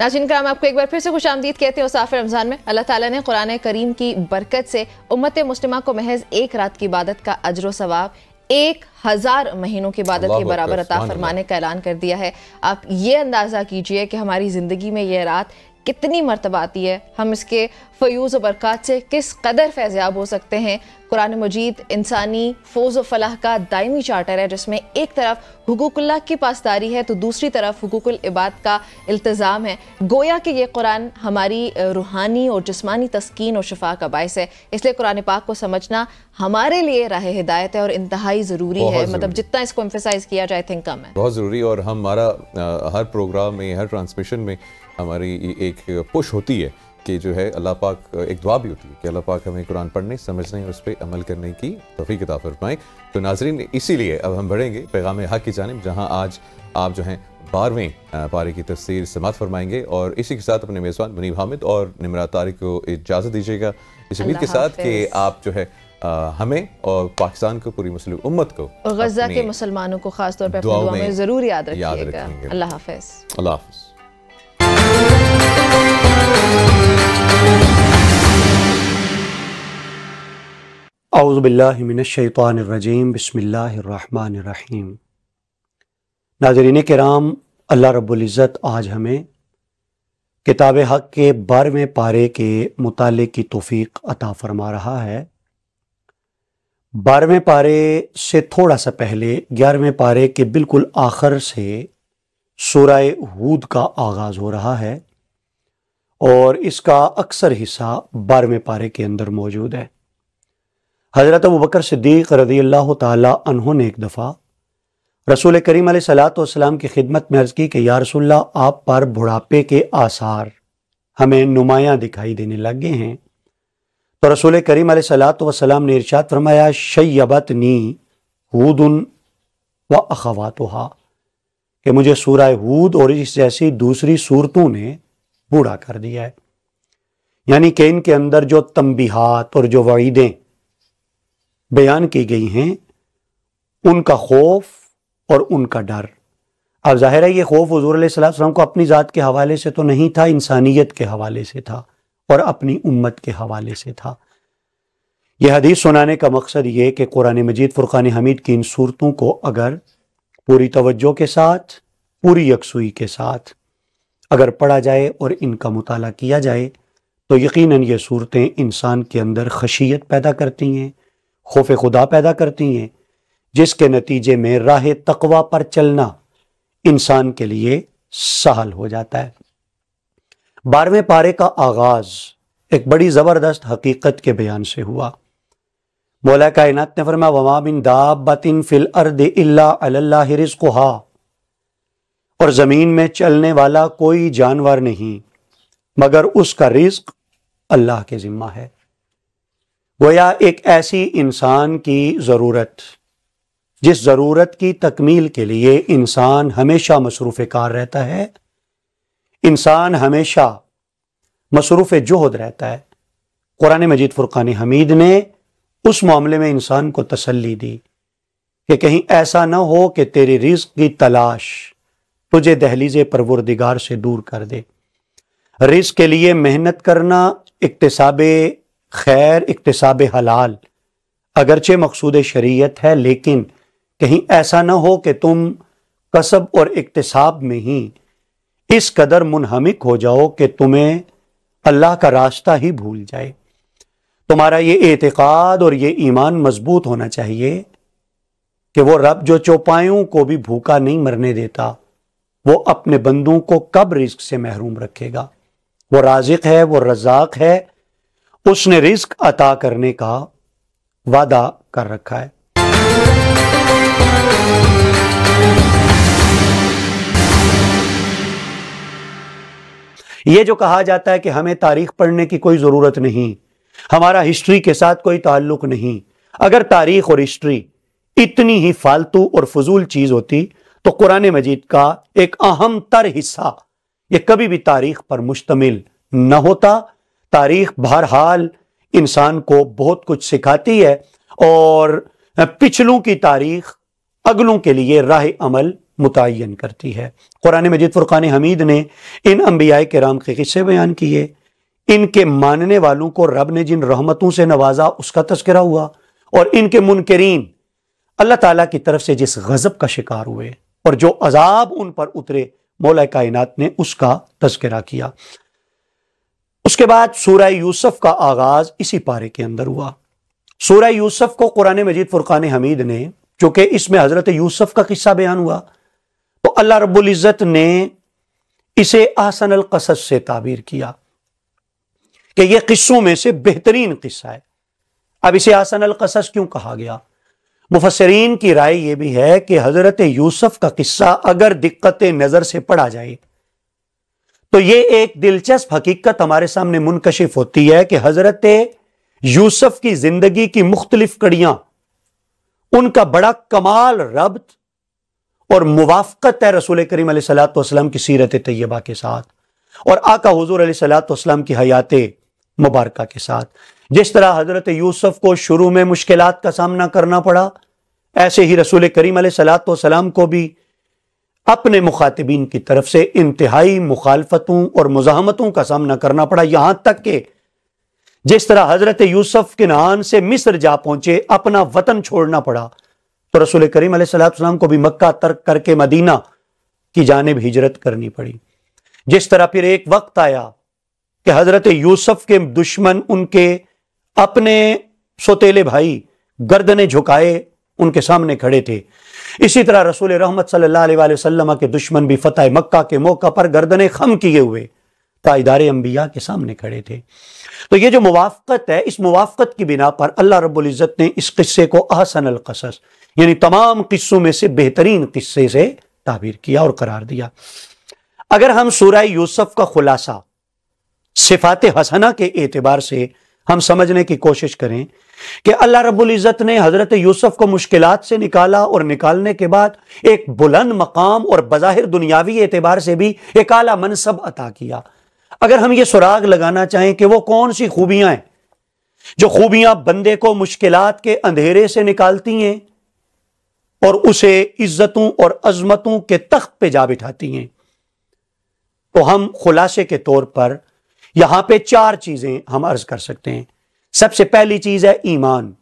नाजिन कराम आपको एक बार फिर से खुश आमदीद कहते हैं उसाफिर रमज़ान में अल्लाह ताला ने कुरान करीम की बरकत से उम्मत मुस्लिमा को महज एक रात की इबादत का अजर सवाब एक हज़ार महीनों की इबादत के बराबर अता फरमाने का ऐलान कर दिया है आप ये अंदाज़ा कीजिए कि हमारी ज़िंदगी में यह रात कितनी मरतबा आती है हम इसके फ़यूज़ व बरक़ात से किस कदर फैज़याब हो सकते हैं कुरान मजीद इंसानी फौज व फलाह का दायमी चार्टर है जिसमें एक तरफ हकूकल्ला की पासदारी है तो दूसरी तरफ हकूकुल इबाद का इल्तज़ाम है गोया कि ये कुरान हमारी रूहानी और जिसमानी तस्किन और शफा का बायस है इसलिए कुरान पाक को समझना हमारे लिए राह हिदायत है और इंतहाई ज़रूरी है मतलब जितना इसको एम्फेसाइज किया जाए थिंक कम है बहुत ज़रूरी और हमारा हर प्रोग्राम में हर ट्रांसमिशन में हमारी एक पुश होती है कि जो है अल्लाह पाक एक दुआ भी होती है कि अल्लाह पाक हमें कुरान पढ़ने समझने और उस पर अमल करने की तफी किताब फरमाएँ तो नाजरीन इसीलिए अब हम बढ़ेंगे पैगाम हक की जानब जहाँ आज आप जो हैं बारहवें पारे की तस्वीर समात फरमाएंगे और इसी के साथ अपने मेज़बान मुनीब हामिद और निमरा तारिक को इजाज़त दीजिएगा इस उम्मीद के साथ कि आप जो है आ, हमें और पाकिस्तान को पूरी मुस्लिम उम्मत को और गजा के मुसलमानों को खासतौर पर दुआओं में ज़रूर याद रखिएगा अल्लाह हाफिज़ अल्लाह हाफिज़ अउज़बिल्लिमिनशैतरजीम बसमीम नाजरीन राम अल्लाह रब्ज़त आज हमें किताब हक़ के बारहवें पारे के मुताले की तोफ़ी अता फ़रमा रहा है बारहवें पारे से थोड़ा सा पहले ग्यारहवें पारे के बिल्कुल आखिर से सूरह हूद का आगाज़ हो रहा है और इसका अक्सर हिस्सा बारहवें पारे के अंदर मौजूद है हज़रत अबूबकर सिद्दीक़ रजी अल्लाह तहों ने एक दफ़ा रसूल करीम सलाम की खिदमत में अर्ज़ की कि या रसुल्ला आप पर बुढ़ापे के आसार हमें नुमायाँ दिखाई देने लगे हैं तो रसूल करीम वसलाम ने इर्शाद फरमाया शैबत नी हूद व अखवातहा कि मुझे सूरा हूद और इस जैसी दूसरी सूरतों ने बूढ़ा कर दिया है यानी कि इनके अंदर जो तंबीहात और जो वईदें बयान की गई हैं उनका खौफ और उनका डर अब ज़ाहिर है ये खौफ हजूर सलाम को अपनी ज़ात के हवाले से तो नहीं था इंसानियत के हवाले से था और अपनी उम्मत के हवाले से था यह हदीस सुनाने का मकसद ये कि कुरान मजीद फ़ुरक़ान हमीद की इन सूरतों को अगर पूरी तवज्जो के साथ पूरी यकसुई के साथ अगर पढ़ा जाए और इनका मुताला किया जाए तो यकीनन ये सूरतें इंसान के अंदर खशियत पैदा करती हैं खौफ खुदा पैदा करती हैं जिसके नतीजे में राह तकवा पर चलना इंसान के लिए सहल हो जाता है बारहवें पारे का आगाज एक बड़ी ज़बरदस्त हकीकत के बयान से हुआ मौला कायनत ने फरमा वमा बिन दाबतिन फिल अर्द अल्ला रिज़्क़ुहा और ज़मीन में चलने वाला कोई जानवर नहीं मगर उसका रिस्क अल्लाह के ज़िम्मा है गोया एक ऐसी इंसान की ज़रूरत जिस ज़रूरत की तकमील के लिए इंसान हमेशा मसरूफ़ कार रहता है इंसान हमेशा मसरूफ़ जहद रहता है कुरान मजीद फ़ुरक़ान हमीद ने उस मामले में इंसान को तसल्ली दी कि कहीं ऐसा ना हो कि तेरी रिस्क की तलाश तुझे दहलीज परवरदिगार से दूर कर दे रिस्क के लिए मेहनत करना इकतसाब खैर इकतसाब हलाल अगरचे मकसूद शरीयत है लेकिन कहीं ऐसा ना हो कि तुम कसब और इकतसाब में ही इस कदर मुनहमिक हो जाओ कि तुम्हें अल्लाह का रास्ता ही भूल जाए तुम्हारा ये एतक़ाद और ये ईमान मजबूत होना चाहिए कि वो रब जो चौपायों को भी भूखा नहीं मरने देता वो अपने बंदों को कब रिस्क से महरूम रखेगा वो राजिक है वो रजाक है उसने रिस्क अता करने का वादा कर रखा है यह जो कहा जाता है कि हमें तारीख पढ़ने की कोई ज़रूरत नहीं हमारा हिस्ट्री के साथ कोई ताल्लुक नहीं अगर तारीख और हिस्ट्री इतनी ही फालतू और फजूल चीज़ होती तो कुरान मजीद का एक अहम तर हिस्सा यह कभी भी तारीख पर मुश्तमिल न होता तारीख बहरहाल इंसान को बहुत कुछ सिखाती है और पिछलों की तारीख अगलों के लिए राह अमल मुतन करती है कुरान मजिद फुरक़ान हमीद ने इन अम्बिया राम के किस्से बयान किए इनके मानने वालों को रब ने जिन रहमतों से नवाजा उसका तस्करा हुआ और इनके मुनकरीन अल्लाह तला की तरफ से जिस गज़ब का शिकार हुए और जो अजाब उन पर उतरे मौला कायनात ने उसका तस्करा किया उसके बाद सूर्य यूसुफ का आगाज इसी पारे के अंदर हुआ सूर्य यूसुफ को कुरान मजीद फुरकान हमीद ने चूंकि इसमें हजरत यूसुफ का किस्सा बयान हुआ तो अल्लाह रबुल्ज़त ने इसे आसन कसस से ताबीर किया कि यह किस्सों में से बेहतरीन किस्सा है अब इसे आसन कसस क्यों कहा गया मुफसरीन की राय यह भी है कि हजरत यूसुफ का किस्सा अगर दिक्कत नज़र से पढ़ा जाए तो ये एक दिलचस्प हकीकत हमारे सामने मुनकशिफ होती है कि हजरत यूसुफ की जिंदगी की मुख्तलिफ कड़ियां उनका बड़ा कमाल रब्त और मुवाफकत है रसूल करीम सलाम की सीरत तय्यबा के साथ और आका हजूर सलाम की हयात मुबारक के साथ जिस तरह हजरत यूसुफ को शुरू में मुश्किल का सामना करना पड़ा ऐसे ही रसूल करीम सलाम को भी अपने मुखातबीन की तरफ से इंतहाई मुखालफतों और मुजामतों का सामना करना पड़ा यहां तक के जिस तरह हजरत यूसुफ के नान से मिस्र जा पहुंचे अपना वतन छोड़ना पड़ा तो रसूल करीम सलाम को भी मक्का तर्क करके मदीना की जानब हिजरत करनी पड़ी जिस तरह फिर एक वक्त आया कि हजरत यूसुफ के दुश्मन उनके अपने सोतेले भाई गर्दने झुकाए उनके सामने खड़े थे इसी तरह रसूल रहमत सल्लल्लाहु के दुश्मन भी फतेह मक्का के मौका पर गर्दने खम किए हुए तादारे अम्बिया के सामने खड़े थे तो ये जो मुवाफ़त है इस मुवाफ़त की बिना पर अल्लाह रबुल्ज़त ने इस किस्से को अहसन अलकसस यानी तमाम किस्सों में से बेहतरीन किस्से से ताबीर किया और करार दिया अगर हम सूर्य यूसफ का खुलासा सिफात हसना के एतबार से हम समझने की कोशिश करें कि अल्लाह रब्बुल इज़्ज़त ने हज़रत यूसुफ को मुश्किलात से निकाला और निकालने के बाद एक बुलंद मकाम और बज़ाहिर दुनियावी एतबार से भी एक आला मनसब अता किया अगर हम ये सुराग लगाना चाहें कि वो कौन सी खूबियां हैं जो खूबियां बंदे को मुश्किलात के अंधेरे से निकालती हैं और उसे इज्जतों और अजमतों के तख्त पे जा बिठाती हैं तो हम खुलासे के तौर पर यहां पे चार चीजें हम अर्ज कर सकते हैं सबसे पहली चीज है ईमान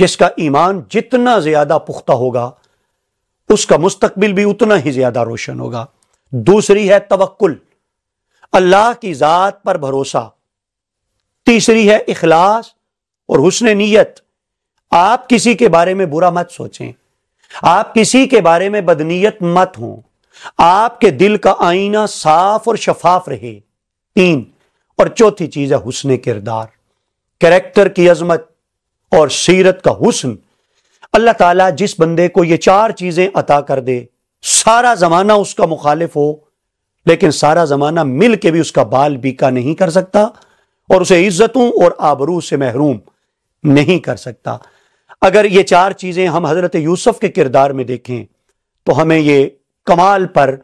जिसका ईमान जितना ज्यादा पुख्ता होगा उसका मुस्तबिल भी उतना ही ज्यादा रोशन होगा दूसरी है तवक्ल अल्लाह की ज़ात पर भरोसा तीसरी है इखलास और हुसन नीयत आप किसी के बारे में बुरा मत सोचें आप किसी के बारे में बदनीयत मत हों आपके दिल का आईना साफ और शफाफ रहे तीन और चौथी चीज है हुसन किरदार करेक्टर की अजमत और सीरत का हुसन अल्लाह ताला जिस बंदे को ये चार चीजें अता कर दे सारा जमाना उसका मुखालिफ हो लेकिन सारा जमाना मिल के भी उसका बाल बीका नहीं कर सकता और उसे इज्जतों और आबरू से महरूम नहीं कर सकता अगर ये चार चीज़ें हम हज़रत यूसुफ के किरदार में देखें तो हमें ये कमाल पर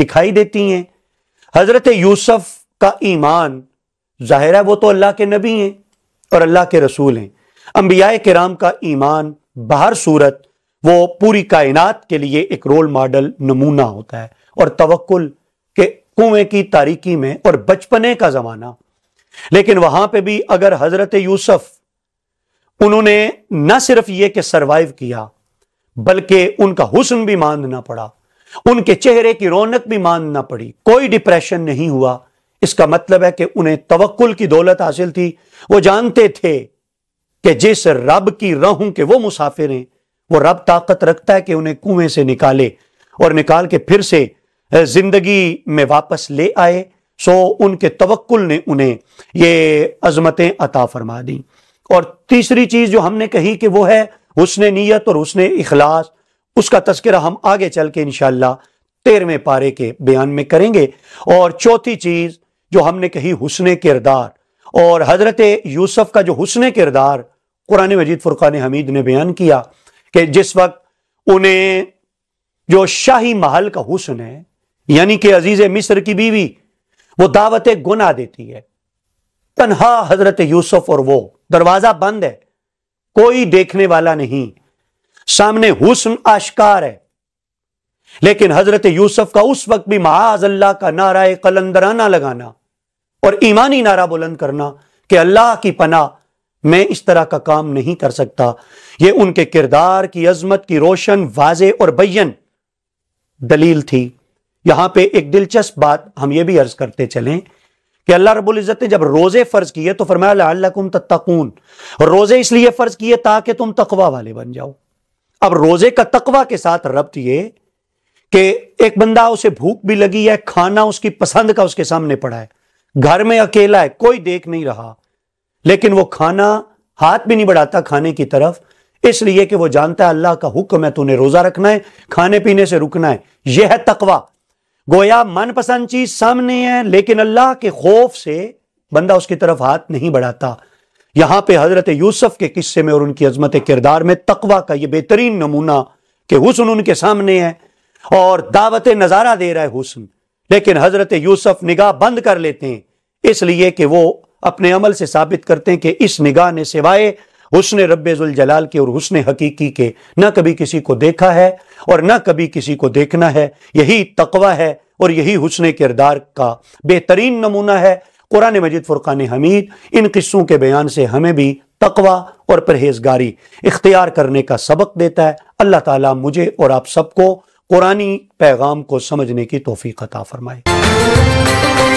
दिखाई देती हैं हज़रत यूसुफ का ईमान ज़ाहिर है वो तो अल्लाह के नबी हैं और अल्लाह के रसूल हैं अम्बिया कराम का ईमान बाहर सूरत वो पूरी कायनात के लिए एक रोल मॉडल नमूना होता है और तवक्ल के कुएं की तारीकी में और बचपने का ज़माना लेकिन वहां पे भी अगर हज़रत यूसुफ उन्होंने न सिर्फ ये कि सरवाइव किया बल्कि उनका हुस्न भी मानना पड़ा उनके चेहरे की रौनक भी मानना पड़ी कोई डिप्रेशन नहीं हुआ इसका मतलब है कि उन्हें तवक्ल की दौलत हासिल थी वो जानते थे कि जिस रब की रहू के वो मुसाफिर हैं वो रब ताकत रखता है कि उन्हें कुएं से निकाले और निकाल के फिर से जिंदगी में वापस ले आए सो उनके तवक्ल ने उन्हें ये अजमतें अता फरमा दी और तीसरी चीज जो हमने कही कि वो है उसने नीयत और उसने इखलास उसका तस्करा हम आगे चल के इनशाला तेरहवें पारे के बयान में करेंगे और चौथी चीज जो हमने कही हुसन किरदार और हज़रत यूसुफ का जो हुसन किरदार कुरान मजीद फ़ुरक़ान हमीद ने बयान किया कि जिस वक्त उन्हें जो शाही महल का हुसन है यानी कि अजीज़ मिस्र की बीवी वो दावत गुना देती है तनहा हज़रत यूसुफ और वो दरवाज़ा बंद है कोई देखने वाला नहीं सामने हुसन आश्कार है लेकिन हजरत यूसुफ का उस वक्त भी महाज अल्लाह का नारा कलंदराना लगाना और ईमानी नारा बुलंद करना कि अल्लाह की पना मैं इस तरह का काम नहीं कर सकता यह उनके किरदार की अजमत की रोशन वाजे और बैन दलील थी यहां पे एक दिलचस्प बात हम ये भी अर्ज करते चलें कि अल्लाह रब्बुल इज़्ज़त ने जब रोज़े फ़र्ज किए तो फरमाया लअल्लकुम तत्तकून रोज़े इसलिए फ़र्ज किए ताकि तुम तकवा वाले बन जाओ अब रोज़े का तकवा के साथ रब्त ये कि एक बंदा उसे भूख भी लगी है खाना उसकी पसंद का उसके सामने पड़ा है घर में अकेला है कोई देख नहीं रहा लेकिन वो खाना हाथ भी नहीं बढ़ाता खाने की तरफ इसलिए कि वो जानता है अल्लाह का हुक्म है तूने रोजा रखना है खाने पीने से रुकना है यह है तकवा गोया मनपसंद चीज सामने है लेकिन अल्लाह के खौफ से बंदा उसकी तरफ हाथ नहीं बढ़ाता यहां पे हजरत यूसुफ के किस्से में और उनकी अजमत किरदार में तकवा का यह बेहतरीन नमूना कि हुसन उनके सामने है और दावत नज़ारा दे रहा है हुसन लेकिन हजरत यूसुफ निगाह बंद कर लेते हैं इसलिए कि वो अपने अमल से साबित करते हैं कि इस निगाह ने सिवाय हुसन रबाल के और हुसन हकीकी के ना कभी किसी को देखा है और न कभी किसी को देखना है यही तकवा है और यही हुसन किरदार का बेहतरीन नमूना है कुरान मजिद फुरकान हमीद इन किस्सों के बयान से हमें भी तकवा और परहेजगारी इख्तियार करने का सबक देता है अल्लाह ताला मुझे और आप सबको कुरानी पैगाम को समझने की तोफ़ी अता फरमाए